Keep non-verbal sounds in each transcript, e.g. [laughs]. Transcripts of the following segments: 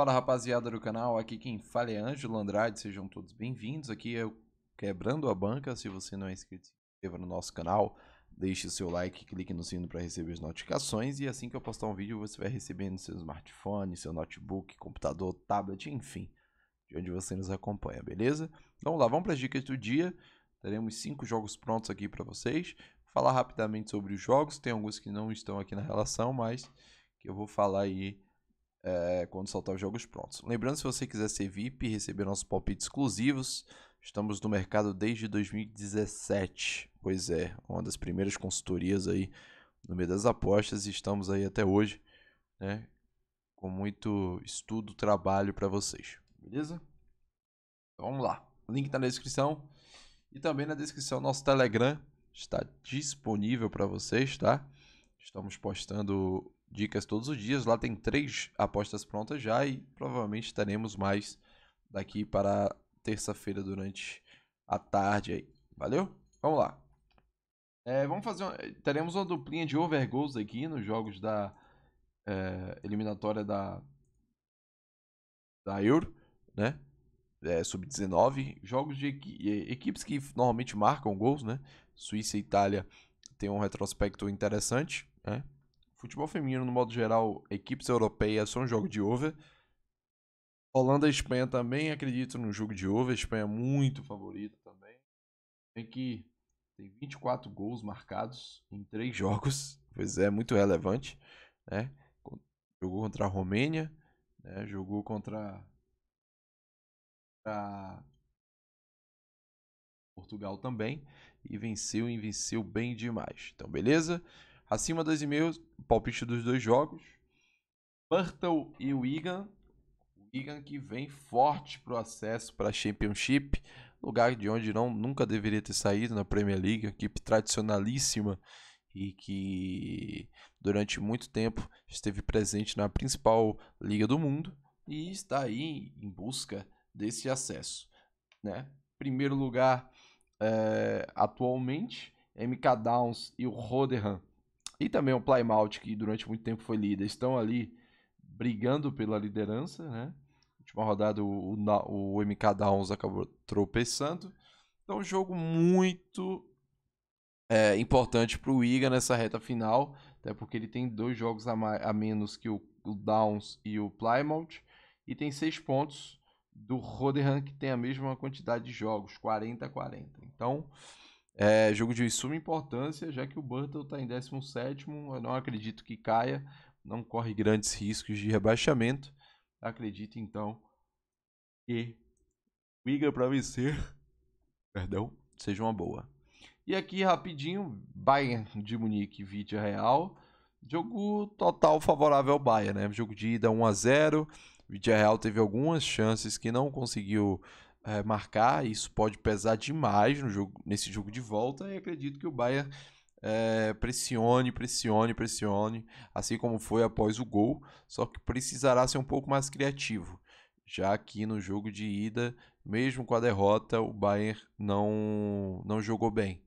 Fala rapaziada do canal, aqui quem fala é Ângelo Andrade, sejam todos bem-vindos. Aqui é o Quebrando a Banca. Se você não é inscrito, se inscreva no nosso canal, deixe o seu like, clique no sino para receber as notificações e assim que eu postar um vídeo você vai receber no seu smartphone, seu notebook, computador, tablet, enfim, de onde você nos acompanha, beleza? Então vamos lá, vamos para as dicas do dia. Teremos cinco jogos prontos aqui para vocês. Vou falar rapidamente sobre os jogos, tem alguns que não estão aqui na relação, mas que eu vou falar aí é, quando soltar os jogos prontos. Lembrando, se você quiser ser VIP e receber nossos palpites exclusivos, estamos no mercado desde 2017. Pois é, uma das primeiras consultorias aí no meio das apostas e estamos aí até hoje, né? Com muito estudo, trabalho para vocês, beleza? Então, vamos lá. Link tá na descrição e também na descrição nosso Telegram está disponível para vocês, tá? Estamos postando dicas todos os dias. Lá tem três apostas prontas já e provavelmente teremos mais daqui para terça-feira durante a tarde aí. Valeu? Vamos lá. É, vamos fazer. Uma, teremos uma duplinha de overgoals aqui nos jogos da é, eliminatória da da Euro, né? É, Sub-19, jogos de equipes que normalmente marcam gols, né? Suíça e Itália tem um retrospecto interessante, né? Futebol feminino, no modo geral, equipes europeias, são um jogo de over. Holanda e Espanha também acredito no jogo de over. Espanha é muito favorita também. Tem que tem 24 gols marcados em 3 jogos. [laughs] Pois é, muito relevante. Né? Jogou contra a Romênia, né? jogou contra a Portugal também. E venceu e venceu bem demais. Então, beleza? Acima 2,5, palpite dos dois jogos. Purtle e Wigan. Wigan que vem forte para o acesso para a Championship, lugar de onde não nunca deveria ter saído na Premier League, equipe tradicionalíssima e que durante muito tempo esteve presente na principal liga do mundo e está aí em busca desse acesso, né? Primeiro lugar é, atualmente, MK Downs e o Rotherham e também o Plymouth, que durante muito tempo foi líder, estão ali brigando pela liderança, né? Última rodada o, o, o MK Downs acabou tropeçando. Então, um jogo muito é, importante para o Iga nessa reta final, até porque ele tem dois jogos a, mais, a menos que o, o, Downs e o Plymouth, e tem seis pontos do Rodehan, que tem a mesma quantidade de jogos, 40 a 40. Então, é jogo de suma importância, já que o Burton está em 17, eu não acredito que caia, não corre grandes riscos de rebaixamento. Acredito então que o Iga para vencer, [laughs] perdão, seja uma boa. E aqui rapidinho, Bayern de Munique via Real. Jogo total favorável ao Bayern, né? Jogo de ida 1 a 0. Real teve algumas chances que não conseguiu é, marcar, isso pode pesar demais no jogo, nesse jogo de volta, e acredito que o Bayern é, pressione, pressione, pressione, assim como foi após o gol, só que precisará ser um pouco mais criativo, já que no jogo de ida, mesmo com a derrota, o Bayern não, não jogou bem.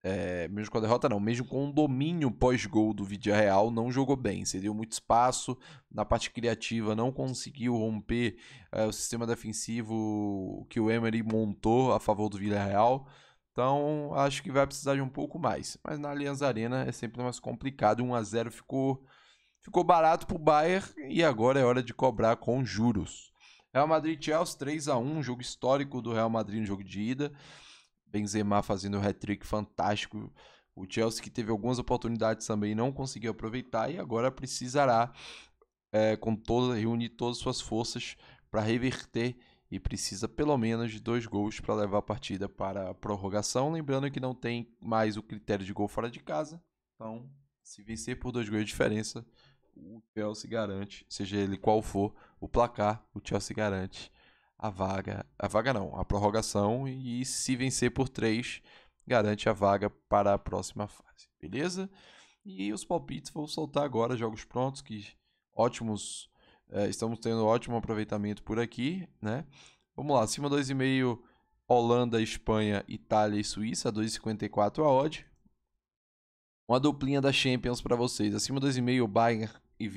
É, mesmo com a derrota, não. Mesmo com o um domínio pós-gol do Vidia Real, não jogou bem. Cedeu muito espaço na parte criativa, não conseguiu romper é, o sistema defensivo que o Emery montou a favor do Vila Real. Então, acho que vai precisar de um pouco mais. Mas na Allianz Arena é sempre mais complicado. 1 a 0 ficou, ficou barato para o Bayern e agora é hora de cobrar com juros. Real Madrid-Chelsea 3 a 1 jogo histórico do Real Madrid no jogo de ida. Benzema fazendo um hat-trick fantástico. O Chelsea que teve algumas oportunidades também não conseguiu aproveitar e agora precisará é, com toda, reunir todas as suas forças para reverter e precisa pelo menos de dois gols para levar a partida para a prorrogação. Lembrando que não tem mais o critério de gol fora de casa. Então, se vencer por dois gols de diferença, o Chelsea garante, seja ele qual for o placar, o Chelsea garante a vaga. A vaga não, a prorrogação. E se vencer por 3, garante a vaga para a próxima fase. Beleza? E os palpites vou soltar agora, jogos prontos, que ótimos. Eh, estamos tendo ótimo aproveitamento por aqui, né? Vamos lá, acima 2,5, Holanda, Espanha, Itália e Suíça, 2,54 a odd. Uma duplinha da Champions para vocês. Acima 2,5, Bayern e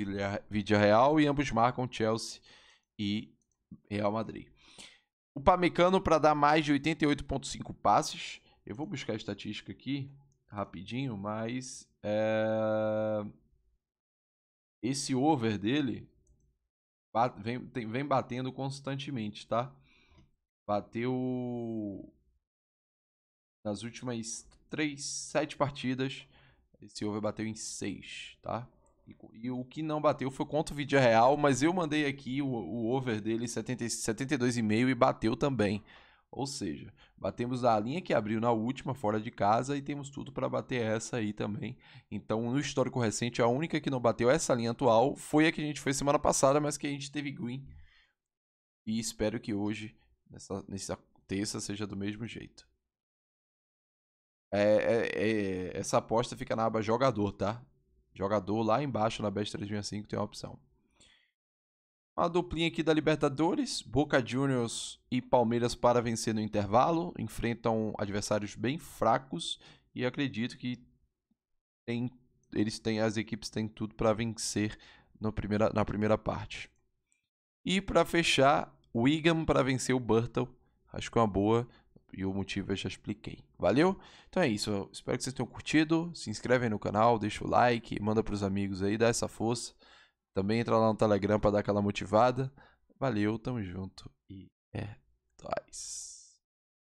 Villarreal e ambos marcam Chelsea e Real Madrid. O Pamecano para dar mais de 88,5 passes. Eu vou buscar a estatística aqui rapidinho, mas é... esse over dele vem, tem, vem batendo constantemente, tá? Bateu nas últimas três, sete partidas. Esse over bateu em seis, tá? E, e, o que não bateu foi contra o vídeo real, mas eu mandei aqui o, o over dele 72,5 e bateu também. Ou seja, batemos a linha que abriu na última fora de casa e temos tudo para bater essa aí também. Então, no histórico recente, a única que não bateu essa linha atual foi a que a gente fez semana passada, mas que a gente teve green. E espero que hoje, nessa, nessa terça, seja do mesmo jeito. É, é, é, essa aposta fica na aba jogador, tá? Jogador lá embaixo na Best 365 tem uma opção. Uma duplinha aqui da Libertadores, Boca Juniors e Palmeiras para vencer no intervalo, enfrentam adversários bem fracos e acredito que tem, eles têm as equipes têm tudo para vencer no primeira, na primeira parte. E para fechar, Wigan para vencer o Burton acho que é uma boa e o motivo eu já expliquei. Valeu? Então é isso. Espero que vocês tenham curtido. Se inscreve aí no canal, deixa o like, manda para os amigos aí, dá essa força. Também entra lá no Telegram para dar aquela motivada. Valeu, tamo junto e é nóis.